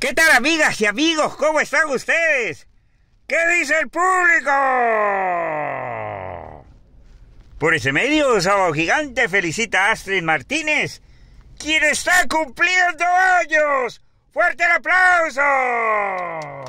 ¿Qué tal amigas y amigos? ¿Cómo están ustedes? ¿Qué dice el público? Por ese medio, Sábado Gigante felicita a Astrid Martínez, quien está cumpliendo años. ¡Fuerte el aplauso!